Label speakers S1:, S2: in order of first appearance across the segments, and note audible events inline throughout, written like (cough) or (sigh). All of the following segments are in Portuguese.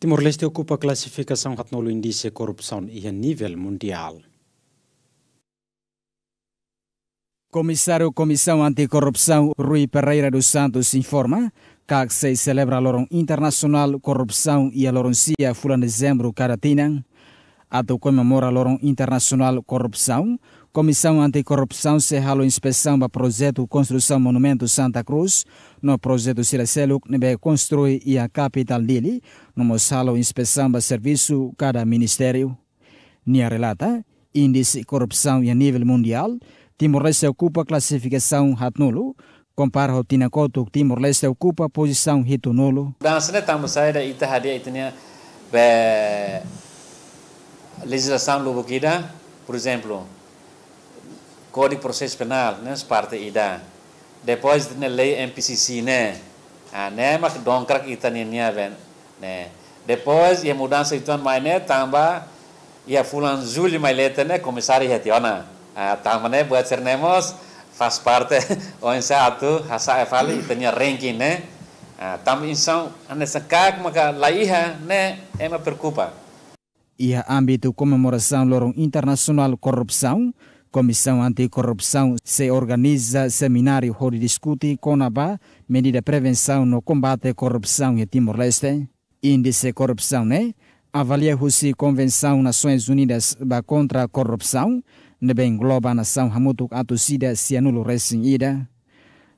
S1: Timor-Leste ocupa a classificação no índice de corrupção e a nível mundial.
S2: Comissário Comissão Anticorrupção Rui Pereira dos Santos informa que se celebra a Loron Internacional Corrupção e a Loroncia de Dezembro Caratina Ato comemora lorong internacional corrupção, Comissão Anticorrupção se halo inspeção para projeto Construção Monumento Santa Cruz, no projeto Sileseluk, nebe construi e a capital dele, no halo inspeção para serviço cada ministério. Nia relata, índice corrupção e a nível mundial, Timor-Leste ocupa classificação hatnulo, compara o Tinacoto, Timor-Leste ocupa posição hitunulo.
S3: Dan né? sene né? tamu saida ita hadia é, itania be legislação lubuquida, por exemplo, Código de Processo Penal, né, parte ida. Depois a né, lei MPCC, né, ah, né, mas dongkrak ita ninya ben, né. Depois ia mudança itu mais né, tambah ia fulan Juli mais leta né, comissário hationa. Ah, tambah né, ser nemos, faz parte (laughs) onde se atu hasa efali itanya ranking, né. Ah, tam insão anessa kak maka laiha né, é uma preocupa
S2: a âmbito comemoração Lorong Internacional Corrupção, Comissão Anticorrupção se organiza seminário onde discute Conabá, medida de prevenção no combate à corrupção em Timor-Leste. Índice corrupção, né? Avalia se Convenção Nações Unidas contra a Corrupção, ne bem globa nação hamutuk atusida cianulo recém-ida.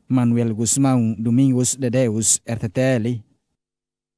S2: Manuel Guzmão, Domingos de Deus, RTL.